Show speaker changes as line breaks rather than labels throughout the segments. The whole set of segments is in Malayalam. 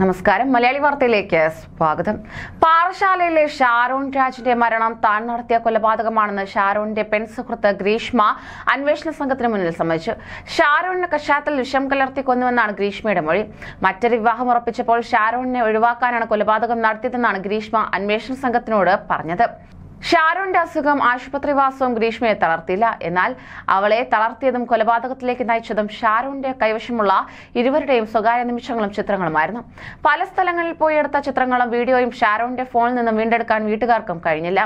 നമസ്കാരം മലയാളി വാർത്തയിലേക്ക് സ്വാഗതം പാറശാലയിലെ ഷാരോൺ രാജിന്റെ മരണം താൻ നടത്തിയ കൊലപാതകമാണെന്ന് ഷാരോണിന്റെ പെൺ സുഹൃത്ത് ഗ്രീഷ്മ അന്വേഷണ സംഘത്തിന് മുന്നിൽ സമ്മതിച്ചു ഷാരോണിന് കഷായത്തിൽ വിഷം കലർത്തി കൊന്നുവെന്നാണ് ഗ്രീഷ്മയുടെ മൊഴി മറ്റൊരു വിവാഹം ഉറപ്പിച്ചപ്പോൾ ഷാരോണിനെ ഒഴിവാക്കാനാണ് കൊലപാതകം നടത്തിയതെന്നാണ് ഗ്രീഷ്മ അന്വേഷണ സംഘത്തിനോട് പറഞ്ഞത് ഷാരോന്റെ അസുഖം ആശുപത്രിവാസവും ഗ്രീഷ്മയെ തളർത്തിയില്ല എന്നാൽ അവളെ തളർത്തിയതും കൊലപാതകത്തിലേക്ക് നയിച്ചതും ഷാരോന്റെ കൈവശമുള്ള ഇരുവരുടെയും സ്വകാര്യ നിമിഷങ്ങളും ചിത്രങ്ങളുമായിരുന്നു പല സ്ഥലങ്ങളിൽ പോയി എടുത്ത ചിത്രങ്ങളും വീഡിയോയും ഷാരോന്റെ ഫോണിൽ നിന്നും വീണ്ടെടുക്കാൻ വീട്ടുകാർക്കും കഴിഞ്ഞില്ല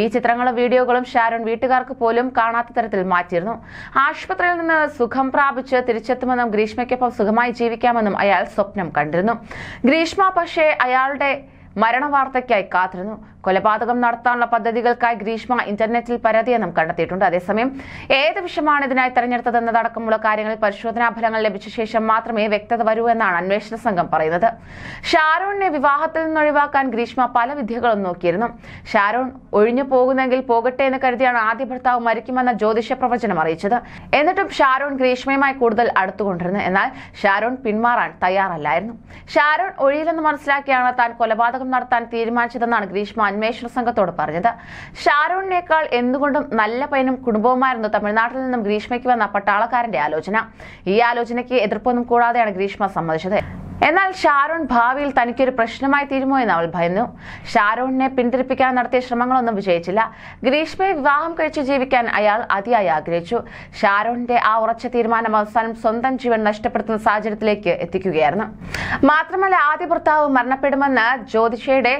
ഈ ചിത്രങ്ങളും വീഡിയോകളും ഷാരോൺ വീട്ടുകാർക്ക് പോലും കാണാത്ത തരത്തിൽ മാറ്റിയിരുന്നു ആശുപത്രിയിൽ നിന്ന് സുഖം പ്രാപിച്ച് തിരിച്ചെത്തുമെന്നും ഗ്രീഷ്മയ്ക്കൊപ്പം സുഖമായി ജീവിക്കാമെന്നും അയാൾ സ്വപ്നം കണ്ടിരുന്നു ഗ്രീഷ്മ പക്ഷേ അയാളുടെ മരണവാർത്തയ്ക്കായി കാത്തിരുന്നു കൊലപാതകം നടത്താനുള്ള പദ്ധതികൾക്കായി ഗ്രീഷ്മ ഇന്റർനെറ്റിൽ പരാതിയെന്നും കണ്ടെത്തിയിട്ടുണ്ട് അതേസമയം ഏത് വിഷമാണ് ഇതിനായി തെരഞ്ഞെടുത്തതെന്നതടക്കമുള്ള കാര്യങ്ങളിൽ പരിശോധനാ ഫലങ്ങൾ ലഭിച്ച ശേഷം മാത്രമേ വ്യക്തത വരൂ എന്നാണ് അന്വേഷണ സംഘം പറയുന്നത് ഷാരോണിനെ വിവാഹത്തിൽ നിന്ന് ഒഴിവാക്കാൻ ഗ്രീഷ്മ പല വിദ്യകളും നോക്കിയിരുന്നു ഷാരൂൺ ഒഴിഞ്ഞു പോകുന്നെങ്കിൽ പോകട്ടെ എന്ന് കരുതിയാണ് ആദ്യ ഭർത്താവ് മരിക്കുമെന്ന ജ്യോതിഷ പ്രവചനം അറിയിച്ചത് എന്നിട്ടും ഷാരൂൺ ഗ്രീഷ്മയുമായി കൂടുതൽ അടുത്തുകൊണ്ടിരുന്നു എന്നാൽ ഷാരൂൺ പിന്മാറാൻ തയ്യാറല്ലായിരുന്നു ഷാരൂൺ ഒഴിയിലെന്ന് മനസ്സിലാക്കിയാണ് താൻ കൊലപാതകം കൊലപാതകം നടത്താൻ തീരുമാനിച്ചതെന്നാണ് ഗ്രീഷ്മ അന്വേഷണ സംഘത്തോട് പറഞ്ഞത് ഷാരൂണിനേക്കാൾ എന്തുകൊണ്ടും നല്ല പയ്യനും കുടുംബവുമായിരുന്നു തമിഴ്നാട്ടിൽ നിന്നും ഗ്രീഷ്മയ്ക്ക് വന്ന പട്ടാളക്കാരന്റെ ആലോചന ഈ ആലോചനയ്ക്ക് എതിർപ്പൊന്നും കൂടാതെയാണ് ഗ്രീഷ്മ സമ്മതിച്ചത് എന്നാൽ ഷാരൂൺ ഭാവിയിൽ തനിക്കൊരു പ്രശ്നമായി തീരുമോ എന്ന് അവൾ ഭയന്നു ഷാരൂണിനെ പിന്തിരിപ്പിക്കാൻ നടത്തിയ ശ്രമങ്ങളൊന്നും വിജയിച്ചില്ല ഗ്രീഷ്മയെ വിവാഹം കഴിച്ച് ജീവിക്കാൻ അയാൾ അതിയായി ആഗ്രഹിച്ചു ഷാരൂണിന്റെ ആ ഉറച്ച തീരുമാനം അവസാനം സ്വന്തം ജീവൻ നഷ്ടപ്പെടുത്തുന്ന സാഹചര്യത്തിലേക്ക് എത്തിക്കുകയായിരുന്നു മാത്രമല്ല ആദ്യ ഭർത്താവ് മരണപ്പെടുമെന്ന് ജ്യോതിഷയുടെ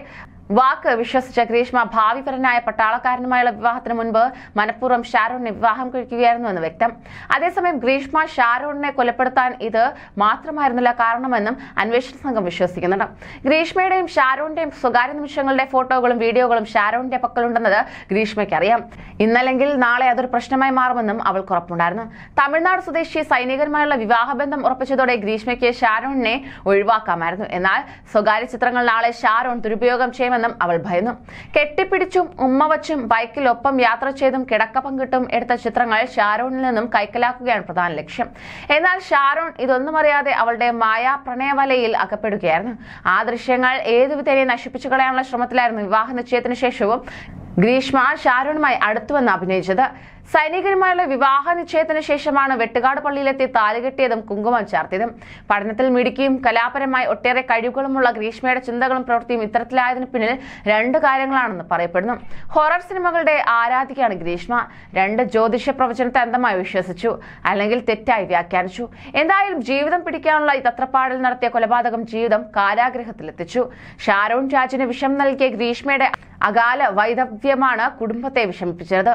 വാക്ക് വിശ്വസിച്ച ഗ്രീഷ്മ ഭാവിപരനായ പട്ടാളക്കാരനുമായുള്ള വിവാഹത്തിന് മുൻപ് മനഃപൂർവ്വം ഷാരൂണിനെ വിവാഹം കഴിക്കുകയായിരുന്നു എന്ന് വ്യക്തം അതേസമയം ഗ്രീഷ്മ ഷാരൂണിനെ കൊലപ്പെടുത്താൻ ഇത് മാത്രമായിരുന്നില്ല കാരണമെന്നും അന്വേഷണ സംഘം വിശ്വസിക്കുന്നുണ്ട് ഗ്രീഷ്മയുടെയും ഷാരൂണിന്റെയും സ്വകാര്യ നിമിഷങ്ങളുടെ ഫോട്ടോകളും വീഡിയോകളും ഷാരൂണിന്റെ പക്കലുണ്ടെന്നത് ഗ്രീഷ്മയ്ക്ക് അറിയാം ഇന്നല്ലെങ്കിൽ നാളെ അതൊരു പ്രശ്നമായി മാറുമെന്നും അവൾ ഉറപ്പുണ്ടായിരുന്നു തമിഴ്നാട് സ്വദേശി സൈനികരുമായുള്ള വിവാഹബന്ധം ഉറപ്പിച്ചതോടെ ഗ്രീഷ്മയ്ക്ക് ഷാരൂണിനെ ഒഴിവാക്കാമായിരുന്നു എന്നാൽ സ്വകാര്യ ചിത്രങ്ങൾ നാളെ ഷാരൂൺ ദുരുപയോഗം ചെയ്യുമെന്ന് കാരണം അവൾ ഭയന്നു കെട്ടിപ്പിടിച്ചും ഉമ്മ വച്ചും ബൈക്കിലൊപ്പം യാത്ര ചെയ്തും കിടക്ക പങ്കിട്ടും എടുത്ത ചിത്രങ്ങൾ ഷാരോണിൽ നിന്നും കൈക്കലാക്കുകയാണ് പ്രധാന ലക്ഷ്യം എന്നാൽ ഷാരോൺ ഇതൊന്നും അറിയാതെ അവളുടെ മായാ പ്രണയവലയിൽ അകപ്പെടുകയായിരുന്നു ആ ദൃശ്യങ്ങൾ ഏതുവിധേനെ നശിപ്പിച്ചു കളയാനുള്ള ശ്രമത്തിലായിരുന്നു വിവാഹ നിശ്ചയത്തിന് ശേഷവും ഗ്രീഷ്മ ഷാരോണുമായി അടുത്തുവന്ന് അഭിനയിച്ചത് സൈനികരുമായുള്ള വിവാഹ നിശ്ചയത്തിന് ശേഷമാണ് വെട്ടുകാട് പള്ളിയിലെത്തി താലുകെട്ടിയതും കുങ്കുമം ചാർത്തിയതും പഠനത്തിൽ മിടുക്കിയും കലാപരമായി ഒട്ടേറെ കഴിവുകളുമുള്ള ഗ്രീഷ്മയുടെ ചിന്തകളും പ്രവൃത്തിയും ഇത്തരത്തിലായതിനു പിന്നിൽ രണ്ട് കാര്യങ്ങളാണെന്ന് പറയപ്പെടുന്നു ഹൊറർ സിനിമകളുടെ ആരാധികയാണ് ഗ്രീഷ്മ രണ്ട് ജ്യോതിഷ പ്രവചനത്തെ അന്ധമായി വിശ്വസിച്ചു അല്ലെങ്കിൽ തെറ്റായി വ്യാഖ്യാനിച്ചു എന്തായാലും ജീവിതം പിടിക്കാനുള്ള ഈ തത്രപ്പാടിൽ നടത്തിയ കൊലപാതകം ജീവിതം കാരാഗ്രഹത്തിലെത്തിച്ചു ഷാരോൺ രാജിന് വിഷം നൽകിയ ഗ്രീഷ്മയുടെ അകാല വൈദവ്യമാണ് കുടുംബത്തെ വിഷമിപ്പിച്ചത്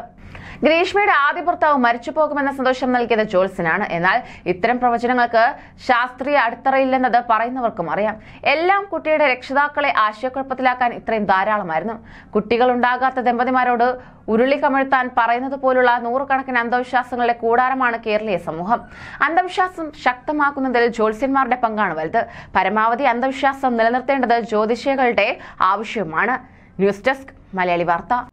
ഗ്രീഷ്മയുടെ ആദ്യ ഭർത്താവ് മരിച്ചു പോകുമെന്ന സന്തോഷം നൽകിയത് ജോൾസിനാണ് എന്നാൽ ഇത്തരം പ്രവചനങ്ങൾക്ക് ശാസ്ത്രീയ അടിത്തറയില്ലെന്നത് പറയുന്നവർക്കും അറിയാം എല്ലാം കുട്ടിയുടെ രക്ഷിതാക്കളെ ആശയക്കുഴപ്പത്തിലാക്കാൻ ഇത്രയും ധാരാളമായിരുന്നു കുട്ടികൾ ഉണ്ടാകാത്ത ദമ്പതിമാരോട് ഉരുളി കമിഴ്ത്താൻ പറയുന്നത് പോലുള്ള നൂറുകണക്കിന് അന്ധവിശ്വാസങ്ങളുടെ കൂടാരമാണ് കേരളീയ സമൂഹം അന്ധവിശ്വാസം ശക്തമാക്കുന്നതിൽ ജ്യോത്സ്യന്മാരുടെ പങ്കാണ് വലുത് പരമാവധി അന്ധവിശ്വാസം നിലനിർത്തേണ്ടത് ജ്യോതിഷികളുടെ ആവശ്യമാണ് ന്യൂസ് ഡെസ്ക് മലയാളി വാർത്ത